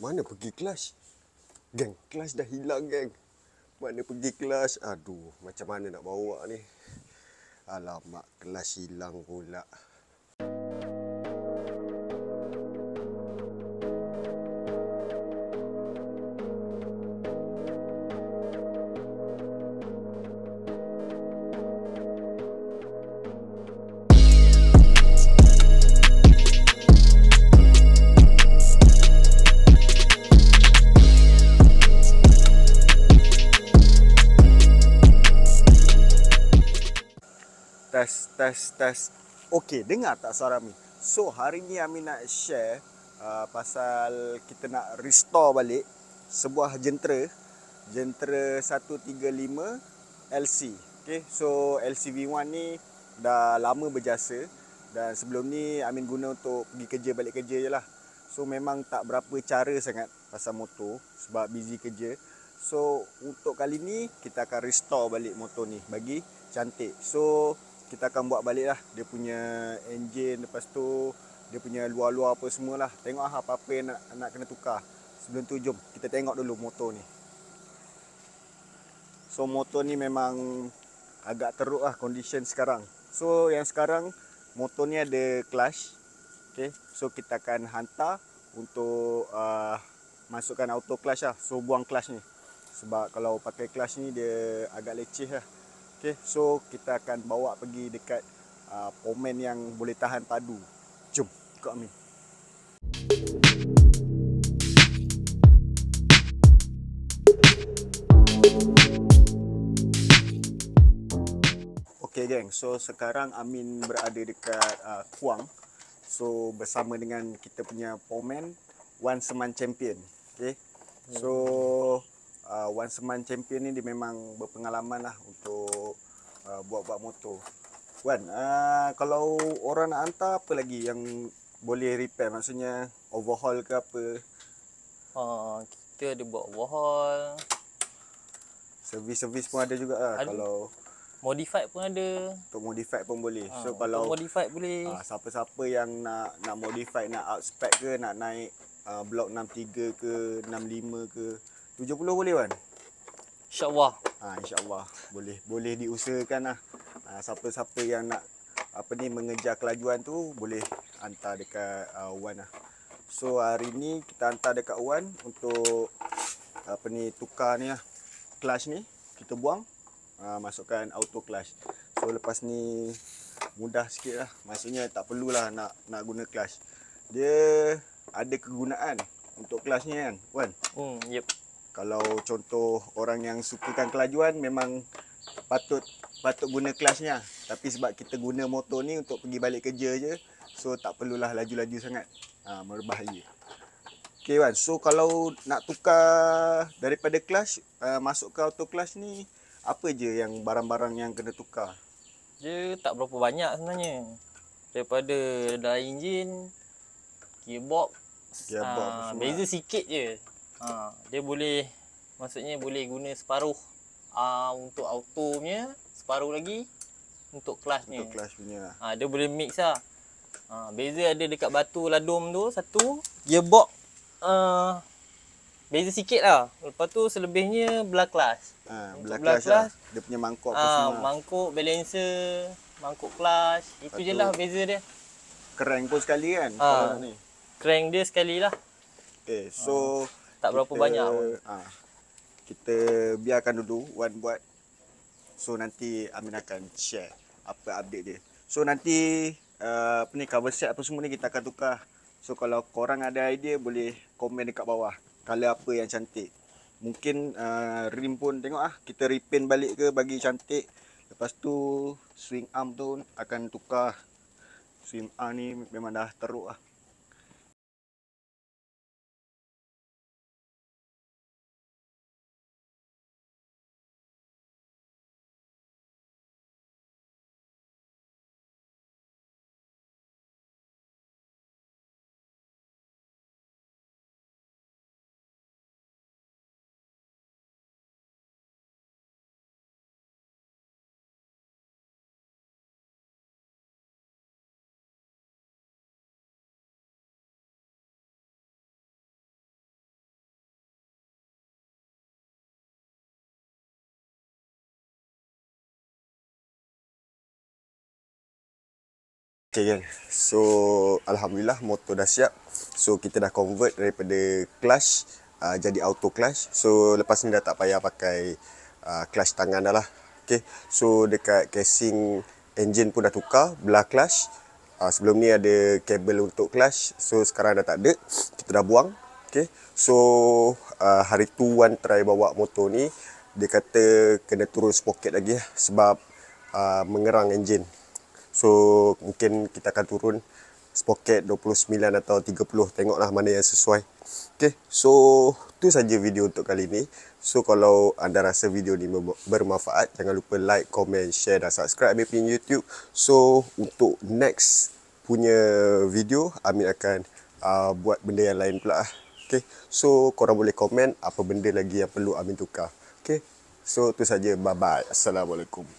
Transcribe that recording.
Mana pergi kelas? gang kelas dah hilang gang. Mana pergi kelas? Aduh, macam mana nak bawa ni? Alamak, kelas hilang pula. test test test okey dengar tak suara Amin so hari ni Amin nak share uh, pasal kita nak restore balik sebuah jentera jentera 135 LC okey so LC v 1 ni dah lama berjasa dan sebelum ni Amin guna untuk pergi kerja balik kerja je lah so memang tak berapa cara sangat pasal motor sebab busy kerja So untuk kali ni kita akan restore balik motor ni bagi cantik. So kita akan buat balik lah dia punya engine lepas tu dia punya luar-luar apa semualah tengok lah apa-apa yang nak, nak kena tukar sebelum tu jom kita tengok dulu motor ni so motor ni memang agak teruk lah condition sekarang so yang sekarang motor ni ada clutch ok so kita akan hantar untuk uh, masukkan auto clutch lah so buang clutch ni sebab kalau pakai clutch ni dia agak leceh lah Okay, so kita akan bawa pergi dekat uh, pomen yang boleh tahan padu. Jom, ikut Amin. Okay, geng, so sekarang Amin berada dekat uh, Kuang. So bersama dengan kita punya pomen One Seman Champion. Okay. So hmm uh, ah, once a champion ni dia memang berpengalaman lah untuk uh, buat-buat motor Wan, uh, kalau orang nak hantar apa lagi yang boleh repair maksudnya overhaul ke apa uh, kita ada buat overhaul servis-servis pun ada juga lah kalau modified pun ada untuk modified pun boleh uh, so kalau modified boleh siapa-siapa yang nak nak modified nak out ke nak naik uh, blok 63 ke 65 ke 70 boleh kan? Allah. Ha, Allah Boleh boleh diusahakan lah. Ha, siapa-siapa yang nak apa ni mengejar kelajuan tu boleh hantar dekat uh, Wan lah. So hari ni kita hantar dekat Wan untuk apa ni tukar ni lah. Clutch ni kita buang. Uh, masukkan auto clutch. So lepas ni mudah sikit lah. Maksudnya tak perlulah nak nak guna clutch. Dia ada kegunaan untuk clutch ni kan Wan? Hmm, yep kalau contoh orang yang sukakan kelajuan memang patut patut guna kelasnya tapi sebab kita guna motor ni untuk pergi balik kerja je so tak perlulah laju-laju sangat ha, berbahaya okey wan so kalau nak tukar daripada kelas uh, masuk ke auto kelas ni apa je yang barang-barang yang kena tukar dia tak berapa banyak sebenarnya daripada dalam enjin gearbox gearbox uh, beza sikit je ha, dia boleh maksudnya boleh guna separuh uh, untuk auto punya separuh lagi untuk clutch ni untuk clutch punya lah. ha, dia boleh mix lah ha, beza ada dekat batu ladum tu satu gearbox uh, ha, beza sikit lah lepas tu selebihnya black clutch ha, belah clutch, lah. dia punya mangkuk ha, semua. mangkuk balancer mangkuk clutch lepas itu je lah beza dia crank pun sekali kan ha, ni. crank dia sekali lah okay, ha. so ha tak berapa kita, banyak pun. Ha, kita biarkan dulu Wan buat. So nanti Amin akan share apa update dia. So nanti uh, apa ni cover set apa semua ni kita akan tukar. So kalau korang ada idea boleh komen dekat bawah. Color apa yang cantik. Mungkin uh, rim pun tengok ah kita repaint balik ke bagi cantik. Lepas tu swing arm tu akan tukar. Swing arm ni memang dah teruk ah. Okay gang, so Alhamdulillah motor dah siap So kita dah convert daripada clutch uh, jadi auto clutch So lepas ni dah tak payah pakai uh, clutch tangan dah lah Okay, so dekat casing engine pun dah tukar, belah clutch uh, Sebelum ni ada kabel untuk clutch, so sekarang dah tak ada Kita dah buang, okay So uh, hari tu Wan try bawa motor ni Dia kata kena turun sepoket lagi lah sebab uh, mengerang engine So mungkin kita akan turun Spoket 29 atau 30 Tengoklah mana yang sesuai Okay So tu saja video untuk kali ini So kalau anda rasa video ni bermanfaat Jangan lupa like, komen, share dan subscribe Amin punya YouTube So untuk next punya video Amin akan uh, buat benda yang lain pula Okay So korang boleh komen Apa benda lagi yang perlu Amin tukar Okay So tu saja Bye bye Assalamualaikum